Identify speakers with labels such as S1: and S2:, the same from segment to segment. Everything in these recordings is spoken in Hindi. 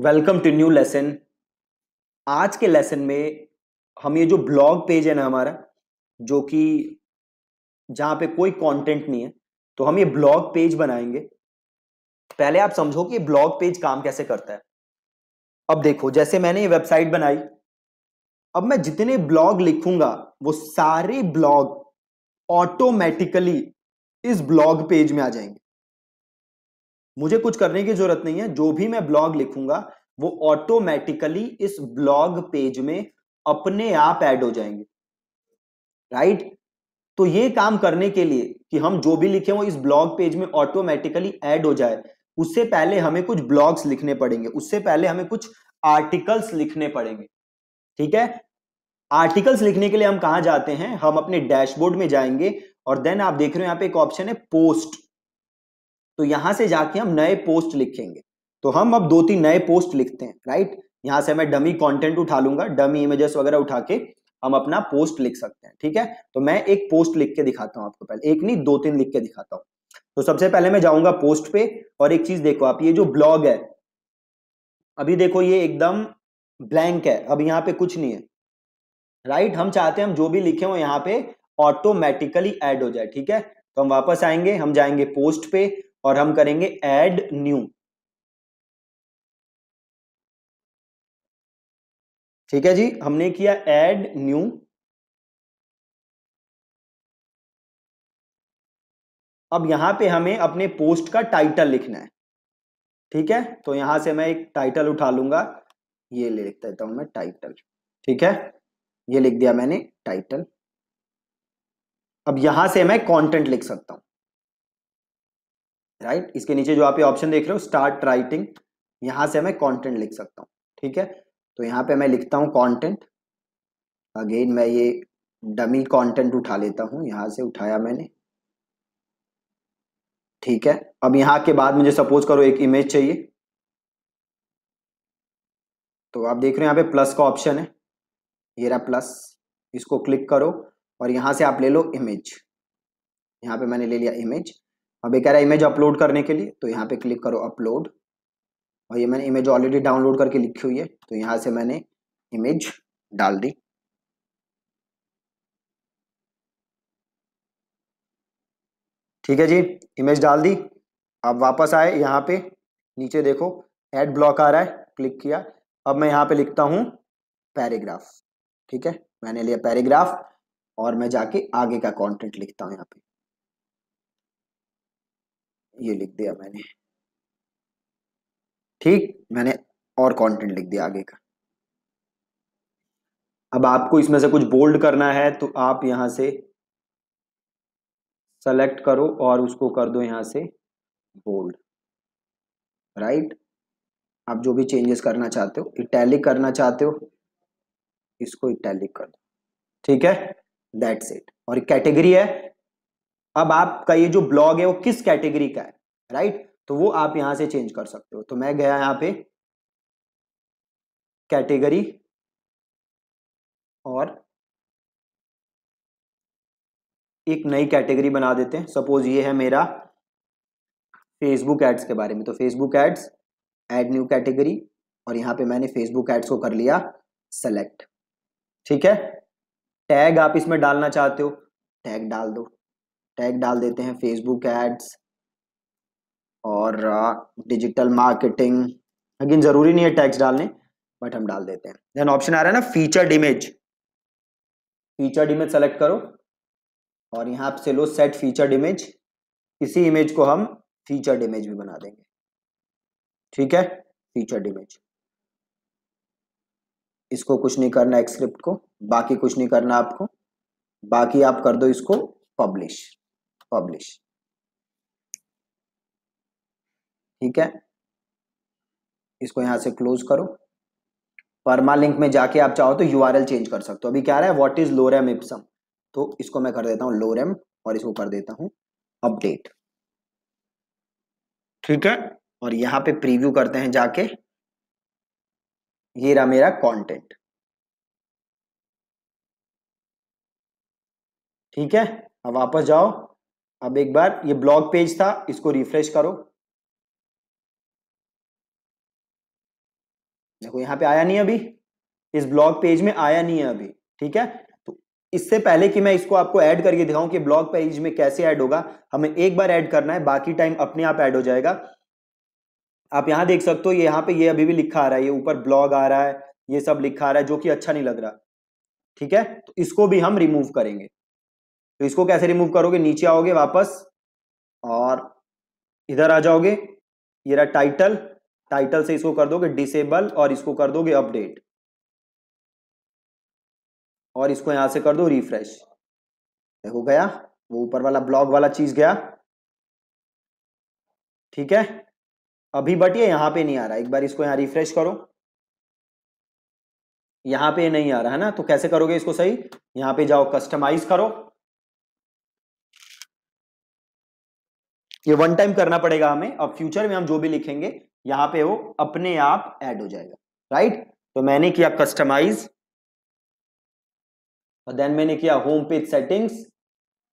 S1: वेलकम टू न्यू लेसन आज के लेसन में हम ये जो ब्लॉग पेज है ना हमारा जो कि जहाँ पे कोई कंटेंट नहीं है तो हम ये ब्लॉग पेज बनाएंगे पहले आप समझो कि ब्लॉग पेज काम कैसे करता है अब देखो जैसे मैंने ये वेबसाइट बनाई अब मैं जितने ब्लॉग लिखूंगा वो सारे ब्लॉग ऑटोमेटिकली इस ब्लॉग पेज में आ जाएंगे मुझे कुछ करने की जरूरत नहीं है जो भी मैं ब्लॉग लिखूंगा वो ऑटोमेटिकली इस ब्लॉग पेज में अपने आप ऐड हो जाएंगे राइट तो ये काम करने के लिए कि हम जो भी लिखे वो इस ब्लॉग पेज में ऑटोमेटिकली ऐड हो जाए उससे पहले हमें कुछ ब्लॉग्स लिखने पड़ेंगे उससे पहले हमें कुछ आर्टिकल्स लिखने पड़ेंगे ठीक है आर्टिकल्स लिखने के लिए हम कहा जाते हैं हम अपने डैशबोर्ड में जाएंगे और देन आप देख रहे हो यहाँ पे एक ऑप्शन है पोस्ट तो यहां से जाके हम नए पोस्ट लिखेंगे तो हम अब दो तीन नए पोस्ट लिखते हैं राइट यहां से मैं डमी कंटेंट उठा लूंगा डमी इमेजेस वगैरह उठा के हम अपना पोस्ट लिख सकते हैं ठीक है तो मैं एक पोस्ट लिख के दिखाता हूं आपको पहले एक नहीं दो तीन लिख के दिखाता हूं तो सबसे पहले मैं जाऊंगा पोस्ट पे और एक चीज देखो आप ये जो ब्लॉग है अभी देखो ये एकदम ब्लैंक है अब यहाँ पे कुछ नहीं है राइट हम चाहते हैं हम जो भी लिखे हो यहाँ पे ऑटोमेटिकली एड हो जाए ठीक है तो हम वापस आएंगे हम जाएंगे पोस्ट पे और हम करेंगे एड न्यू ठीक है जी हमने
S2: किया एड न्यू
S1: अब यहां पे हमें अपने पोस्ट का टाइटल लिखना है ठीक है तो यहां से मैं एक टाइटल उठा लूंगा ये लिख देता हूं मैं टाइटल ठीक है ये लिख दिया मैंने टाइटल अब यहां से मैं कंटेंट लिख सकता हूं राइट right? इसके नीचे जो आप ये ऑप्शन देख रहे हो स्टार्ट राइटिंग यहां से मैं कंटेंट लिख सकता हूं ठीक है तो यहां पे मैं लिखता हूँ कंटेंट अगेन मैं ये डमी कंटेंट उठा लेता हूं यहां से उठाया मैंने ठीक है अब यहां के बाद मुझे सपोज करो एक इमेज चाहिए तो आप देख रहे हो यहाँ पे प्लस का ऑप्शन है ये रहा प्लस इसको क्लिक करो और यहां से आप ले लो इमेज यहाँ पे मैंने ले लिया इमेज अब ये कह रहा है इमेज अपलोड करने के लिए तो यहाँ पे क्लिक करो अपलोड और ये मैंने इमेज ऑलरेडी डाउनलोड करके लिखी हुई है तो यहाँ से मैंने इमेज डाल दी ठीक है जी इमेज डाल दी अब वापस आए यहाँ पे नीचे देखो एड ब्लॉक आ रहा है क्लिक किया अब मैं यहाँ पे लिखता हूँ पैराग्राफ ठीक है मैंने लिया पैराग्राफ और मैं जाके आगे का कंटेंट लिखता हूँ यहाँ पे ये लिख दिया मैंने ठीक मैंने और कंटेंट लिख दिया आगे का अब आपको इसमें से कुछ बोल्ड करना है तो आप यहां से सेलेक्ट करो और उसको कर दो यहां से बोल्ड राइट आप जो भी चेंजेस करना चाहते हो इटैलिक करना चाहते हो इसको इटैलिक कर दो ठीक है दैट्स इट और कैटेगरी है अब आपका ये जो ब्लॉग है वो किस कैटेगरी का है राइट तो वो आप यहां से चेंज कर सकते हो तो मैं गया यहां पे कैटेगरी और एक नई कैटेगरी बना देते हैं सपोज ये है मेरा फेसबुक एड्स के बारे में तो Facebook ads add new category और यहां पे मैंने फेसबुक एड्स को कर लिया सेलेक्ट ठीक है टैग आप इसमें डालना चाहते हो टैग डाल दो टैग डाल देते हैं फेसबुक एड्स और डिजिटल मार्केटिंग अगेन ज़रूरी नहीं है टैग्स डालने बट हम डाल देते हैं देन ऑप्शन आ रहा है ना featured image featured image select करो और यहाँ से लो सेट फीचर्ड इमेज इसी इमेज को हम फीचर्ड इमेज भी बना देंगे ठीक है फीचर्ड इमेज इसको कुछ नहीं करना एक्सक्रिप्ट को बाकी कुछ नहीं करना आपको बाकी आप कर दो इसको पब्लिश पब्लिश ठीक है इसको यहां से क्लोज करो परमा लिंक में जाके आप चाहो तो यूआरएल चेंज कर सकते हो अभी क्या रहा है व्हाट इज लोरेम इप्सम तो इसको मैं कर देता हूं लोरेम और इसको कर देता हूं अपडेट ठीक है और यहां पे प्रीव्यू करते हैं जाके ये रहा मेरा कंटेंट ठीक है अब वापस जाओ अब एक बार ये ब्लॉग पेज था इसको रिफ्रेश करो देखो यहां पे आया नहीं अभी इस ब्लॉग पेज में आया नहीं है अभी ठीक है तो इससे पहले कि मैं इसको आपको ऐड करके दिखाऊं कि ब्लॉग पेज में कैसे ऐड होगा हमें एक बार ऐड करना है बाकी टाइम अपने आप ऐड हो जाएगा आप यहां देख सकते हो यहां पे ये अभी भी लिखा आ रहा है ये ऊपर ब्लॉग आ रहा है ये सब लिखा आ रहा है जो कि अच्छा नहीं लग रहा ठीक है तो इसको भी हम रिमूव करेंगे तो इसको कैसे रिमूव करोगे नीचे आओगे वापस और इधर आ जाओगे ये रहा टाइटल टाइटल से इसको कर दोगे डिसेबल और इसको कर दोगे अपडेट और इसको यहां से कर दो रिफ्रेश देखो गया वो ऊपर वाला ब्लॉग वाला चीज गया ठीक है अभी बट ये यहां पे नहीं आ रहा एक बार इसको यहां रिफ्रेश करो यहां पे नहीं आ रहा है ना तो कैसे करोगे इसको सही यहां पे जाओ कस्टमाइज करो ये वन टाइम करना पड़ेगा हमें अब फ्यूचर में हम जो भी लिखेंगे यहाँ पे वो अपने आप ऐड हो जाएगा राइट तो मैंने किया कस्टमाइज और देन मैंने किया होम पेज सेटिंग्स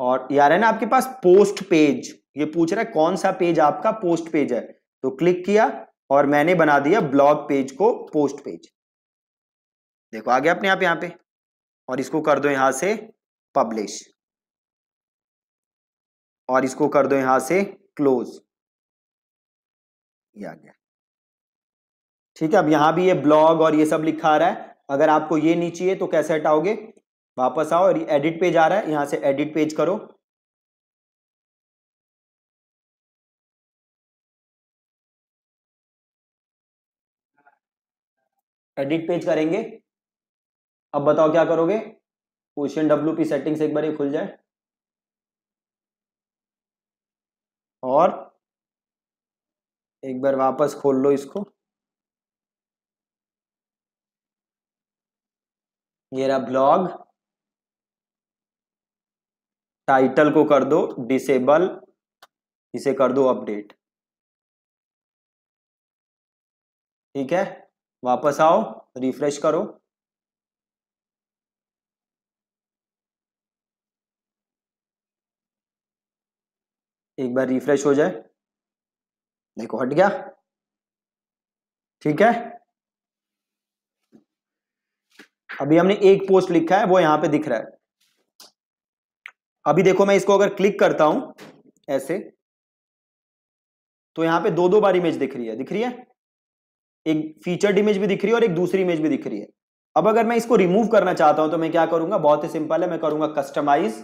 S1: और यार है ना आपके पास पोस्ट पेज ये पूछ रहा है कौन सा पेज आपका पोस्ट पेज है तो क्लिक किया और मैंने बना दिया ब्लॉग पेज को पोस्ट पेज देखो आ गया अपने आप यहां पे और इसको कर दो यहां से पब्लिश और इसको कर दो यहां से क्लोज ये आ गया ठीक है अब यहां भी ये ब्लॉग और ये सब लिखा आ रहा है अगर आपको ये नहीं चाहिए तो कैसे हटाओगे वापस आओ और एडिट पेज आ रहा है यहां से एडिट पेज करो एडिट पेज करेंगे अब बताओ क्या करोगे क्वेश्चन डब्ल्यू पी सेटिंग्स एक बार ये खुल जाए और एक बार वापस खोल लो इसको ये रहा ब्लॉग टाइटल को कर दो डिसेबल इसे कर दो अपडेट ठीक है वापस आओ रिफ्रेश करो एक बार रिफ्रेश हो जाए देखो हट गया ठीक है अभी हमने एक पोस्ट लिखा है वो यहां पे दिख रहा है अभी देखो मैं इसको अगर क्लिक करता हूं ऐसे तो यहां पे दो दो बार इमेज दिख रही है दिख रही है एक फीचर्ड इमेज भी दिख रही है और एक दूसरी इमेज भी दिख रही है अब अगर मैं इसको रिमूव करना चाहता हूं तो मैं क्या करूंगा बहुत ही सिंपल है मैं करूंगा कस्टमाइज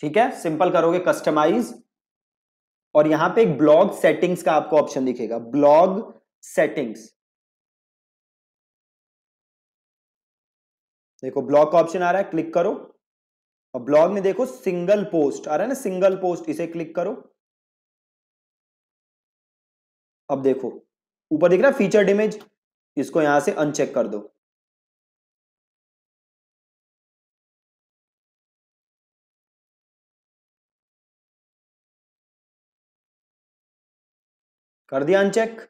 S1: ठीक है सिंपल करोगे कस्टमाइज और यहां पे एक ब्लॉग सेटिंग्स का आपको ऑप्शन दिखेगा ब्लॉग सेटिंग्स देखो ब्लॉग का ऑप्शन आ रहा है क्लिक करो और ब्लॉग में देखो सिंगल पोस्ट आ रहा है ना सिंगल पोस्ट इसे क्लिक करो अब देखो ऊपर दिख रहा है फीचर्ड इमेज
S2: इसको यहां से अनचेक कर दो
S1: कर दिया अनचेक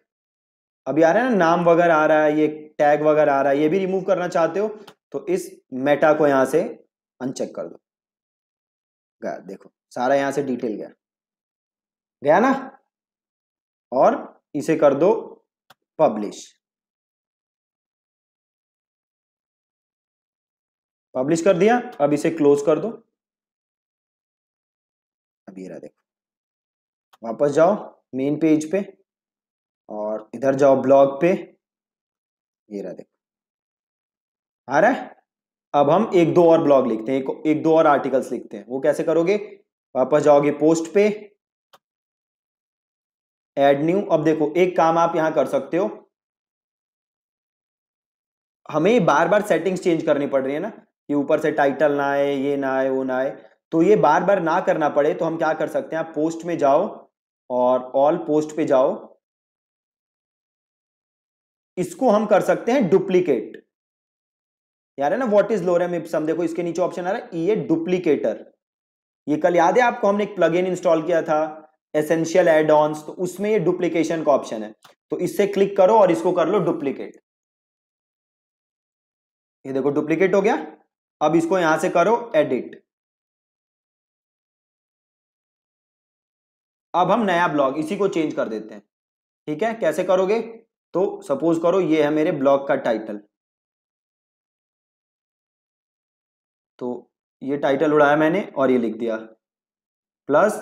S1: अभी आ रहा है ना नाम वगैरह आ रहा है ये टैग वगैरह आ रहा है ये भी रिमूव करना चाहते हो तो इस मेटा को यहां से अनचेक कर दो गया देखो सारा यहां से डिटेल गया गया ना और इसे कर दो पब्लिश
S2: पब्लिश कर दिया
S1: अब इसे क्लोज कर दो अब ये रहा देखो वापस जाओ मेन पेज पे और इधर जाओ ब्लॉग पे ये रहा देखो आ रहा है अब हम एक दो और ब्लॉग लिखते हैं एक, एक दो और आर्टिकल्स लिखते हैं वो कैसे करोगे वापस जाओगे पोस्ट पे एड न्यू अब देखो एक काम आप यहां कर सकते हो हमें बार बार सेटिंग्स चेंज करनी पड़ रही है ना कि ऊपर से टाइटल ना आए ये ना आए वो ना आए तो ये बार बार ना करना पड़े तो हम क्या कर सकते हैं आप पोस्ट में जाओ और ऑल पोस्ट पे जाओ इसको हम कर सकते हैं डुप्लीकेट यार है ना व्हाट इज लोरेम इप्सम देखो इसके नीचे ऑप्शन आ रहा है ये e डुप्लीकेटर ये कल याद है आपको हमने एक प्लग इन इंस्टॉल किया था एसेंशियल एड ऑन तो उसमें ये डुप्लीकेशन का ऑप्शन है तो इससे क्लिक करो और इसको कर लो डुप्लीकेट ये देखो डुप्लीकेट हो गया अब इसको यहां से करो एडिट अब हम नया ब्लॉग इसी को चेंज कर देते हैं ठीक है कैसे करोगे तो सपोज करो ये है मेरे ब्लॉग का टाइटल तो ये टाइटल उड़ाया मैंने और ये लिख दिया प्लस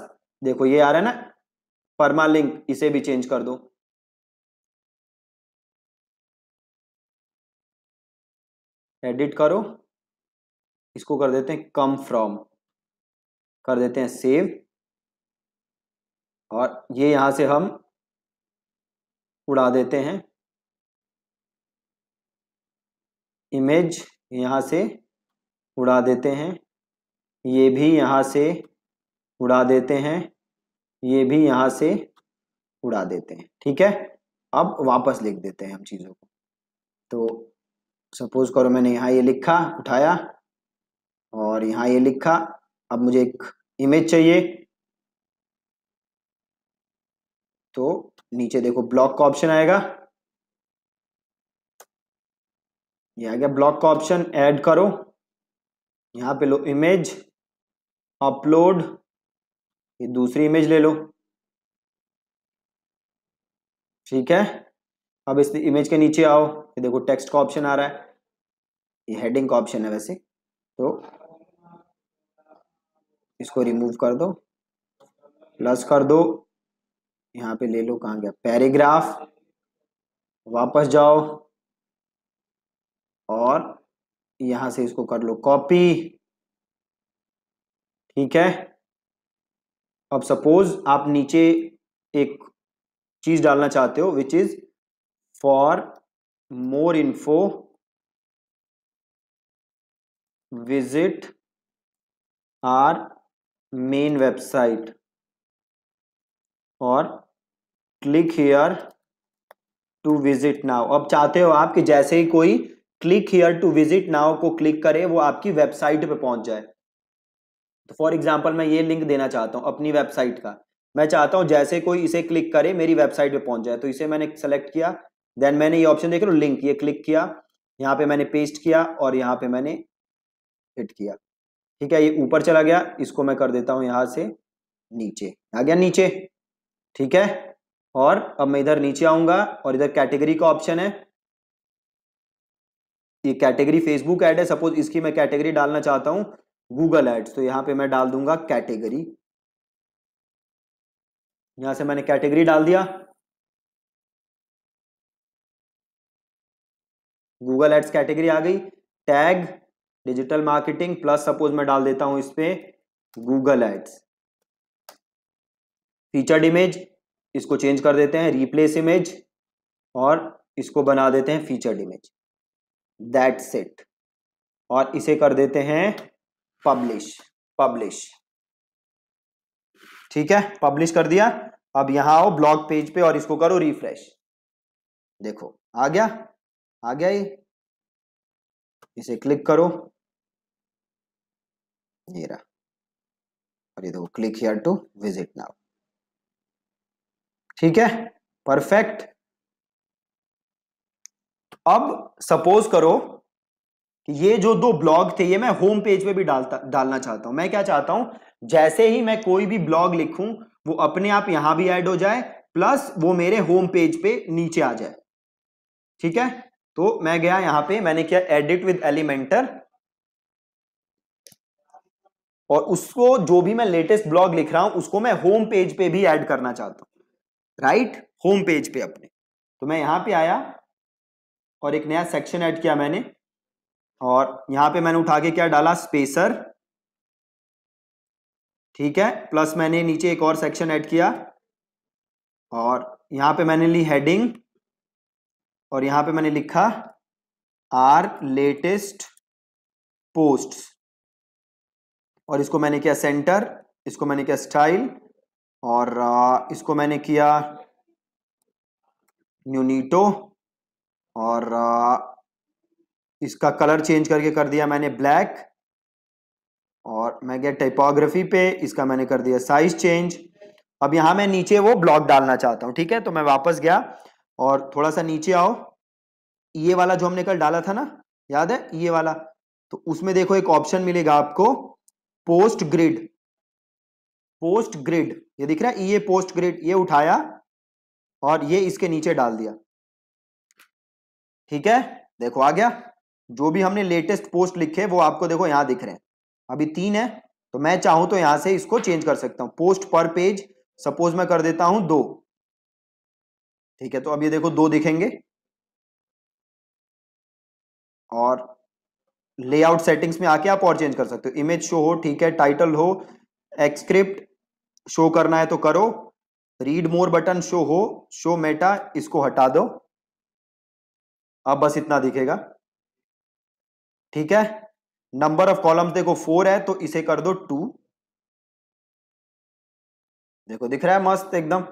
S1: देखो ये आ रहा है ना परमा लिंक इसे भी चेंज कर दो
S2: एडिट करो इसको
S1: कर देते हैं कम फ्रॉम कर देते हैं सेव और ये यहां से हम उड़ा देते हैं इमेज यहाँ से उड़ा देते हैं ये भी यहाँ से उड़ा देते हैं ये भी यहाँ से उड़ा देते हैं ठीक है अब वापस लिख देते हैं हम चीज़ों को तो सपोज करो मैंने यहाँ ये लिखा उठाया और यहाँ ये लिखा अब मुझे एक इमेज चाहिए तो नीचे देखो ब्लॉक का ऑप्शन आएगा ये आ गया ब्लॉक का ऑप्शन ऐड करो यहां पे लो इमेज अपलोड ये दूसरी इमेज ले लो ठीक है अब इस इमेज के नीचे आओ ये देखो टेक्स्ट का ऑप्शन आ रहा है ये हेडिंग का ऑप्शन है वैसे तो इसको रिमूव कर दो प्लस कर दो यहाँ पे ले लो कहाँ गया पैराग्राफ वापस जाओ और यहां से इसको कर लो कॉपी ठीक है अब सपोज आप नीचे एक चीज डालना चाहते हो which is for more info visit our main website और click here to visit now अब चाहते हो आप कि जैसे ही कोई click here to visit now को क्लिक करे वो आपकी वेबसाइट पे पहुंच जाए तो फॉर एग्जाम्पल मैं ये लिंक देना चाहता हूँ अपनी वेबसाइट का मैं चाहता हूँ जैसे कोई इसे क्लिक करे मेरी वेबसाइट पे पहुंच जाए तो इसे मैंने सेलेक्ट किया देन मैंने ये ऑप्शन देख लो लिंक ये क्लिक किया यहाँ पे मैंने पेस्ट किया और यहाँ पे मैंने हिट किया ठीक है ये ऊपर चला गया इसको मैं कर देता हूँ यहाँ से नीचे आ गया नीचे ठीक है और अब मैं इधर नीचे आऊंगा और इधर कैटेगरी का ऑप्शन है ये कैटेगरी फेसबुक ऐड है सपोज इसकी मैं कैटेगरी डालना चाहता हूं गूगल एड्स तो यहां पे मैं डाल दूंगा कैटेगरी यहां से मैंने कैटेगरी डाल दिया गूगल एड्स कैटेगरी आ गई tag digital marketing plus suppose मैं डाल देता हूं इस पे गूगल एड्स फीचर्ड इमेज इसको चेंज कर देते हैं रिप्लेस इमेज और इसको बना देते हैं फीचर्ड इमेज दैट सेट और इसे कर देते हैं पब्लिश पब्लिश ठीक है पब्लिश कर दिया अब यहां आओ ब्लॉग पेज पे और इसको करो रिफ्रेश देखो आ गया आ गया ये इसे क्लिक करो ये रहा और ये देखो click here to visit now ठीक है परफेक्ट अब सपोज करो कि ये जो दो ब्लॉग थे ये मैं होम पेज पे भी डालता डालना चाहता हूं मैं क्या चाहता हूं जैसे ही मैं कोई भी ब्लॉग लिखूं वो अपने आप यहां भी ऐड हो जाए प्लस वो मेरे होम पेज पे नीचे आ जाए ठीक है तो मैं गया यहां पे मैंने किया एडिट विद एलिमेंटर और उसको जो भी मैं लेटेस्ट ब्लॉग लिख रहा हूं उसको मैं होम पेज पे भी ऐड करना चाहता हूं राइट होम पेज पे अपने तो मैं यहां पे आया और एक नया सेक्शन ऐड किया मैंने और यहां पे मैंने उठा के क्या डाला स्पेसर ठीक है प्लस मैंने नीचे एक और सेक्शन ऐड किया और यहां पे मैंने ली हेडिंग और यहां पे मैंने लिखा आर लेटेस्ट पोस्ट और इसको मैंने किया सेंटर इसको मैंने किया स्टाइल और इसको मैंने किया न्यूनीटो और इसका कलर चेंज करके कर दिया मैंने ब्लैक और मैं गया टाइपोग्राफी पे इसका मैंने कर दिया साइज चेंज अब यहां मैं नीचे वो ब्लॉक डालना चाहता हूं ठीक है तो मैं वापस गया और थोड़ा सा नीचे आओ ये वाला जो हमने कल डाला था ना याद है ये वाला तो उसमें देखो एक ऑप्शन मिलेगा आपको पोस्ट ग्रिड पोस्ट ग्रिड ये दिख रहा है ये पोस्ट ग्रिड ये उठाया और ये इसके नीचे डाल दिया ठीक है देखो आ गया जो भी हमने लेटेस्ट पोस्ट लिखे वो आपको देखो यहां दिख रहे हैं अभी तीन है तो मैं चाहूं तो यहां से इसको चेंज कर सकता हूं पोस्ट पर पेज सपोज मैं कर देता हूं दो ठीक है तो अब ये देखो दो दिखेंगे और लेआउट सेटिंग्स में आके आप और चेंज कर सकते हो इमेज शो हो ठीक है टाइटल हो एक्सक्रिप्ट शो करना है तो करो रीड मोर बटन शो हो शो मेटा इसको हटा दो अब बस इतना दिखेगा ठीक है नंबर ऑफ कॉलम्स देखो फोर है तो इसे कर दो टू देखो दिख रहा है मस्त एकदम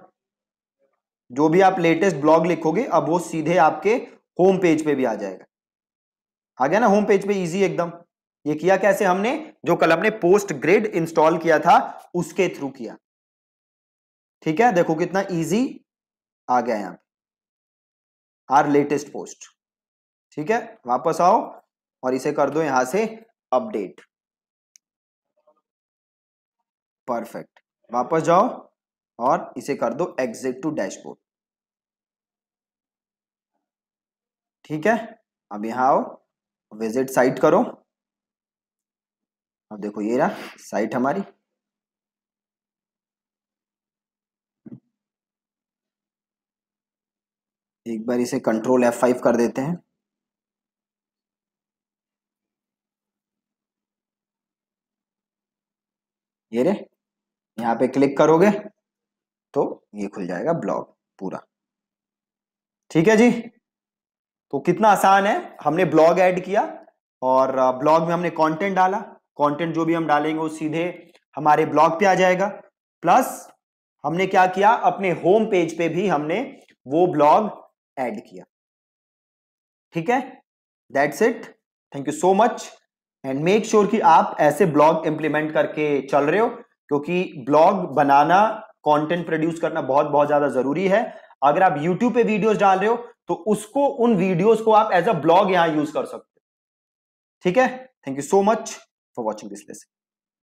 S1: जो भी आप लेटेस्ट ब्लॉग लिखोगे अब वो सीधे आपके होम पेज पे भी आ जाएगा आ गया ना होम पेज पे इजी एकदम ये किया कैसे हमने जो कल हमने पोस्ट ग्रेड इंस्टॉल किया था उसके थ्रू किया ठीक है देखो कितना इजी आ गया यहां आर लेटेस्ट पोस्ट ठीक है वापस आओ और इसे कर दो यहां से अपडेट परफेक्ट वापस जाओ और इसे कर दो एग्जिट टू डैशबोर्ड ठीक है अब यहां आओ विजिट साइट करो अब देखो ये रहा साइट हमारी एक बार इसे कंट्रोल एफ फाइव कर देते हैं ये रे यहां पे क्लिक करोगे तो ये खुल जाएगा ब्लॉग पूरा ठीक है जी तो कितना आसान है हमने ब्लॉग ऐड किया और ब्लॉग uh, में हमने कंटेंट डाला कंटेंट जो भी हम डालेंगे वो सीधे हमारे ब्लॉग पे आ जाएगा प्लस हमने क्या किया अपने होम पेज पे भी हमने वो ब्लॉग ऐड किया ठीक है that's it thank you so much and make sure कि आप ऐसे ब्लॉग इंप्लीमेंट करके चल रहे हो क्योंकि ब्लॉग बनाना कंटेंट प्रोड्यूस करना बहुत बहुत ज्यादा जरूरी है अगर आप यूट्यूब पे वीडियोस डाल रहे हो तो उसको उन वीडियोस को आप एज अ ब्लॉग यहां यूज कर सकते हो ठीक है thank you so much for watching
S2: this lesson.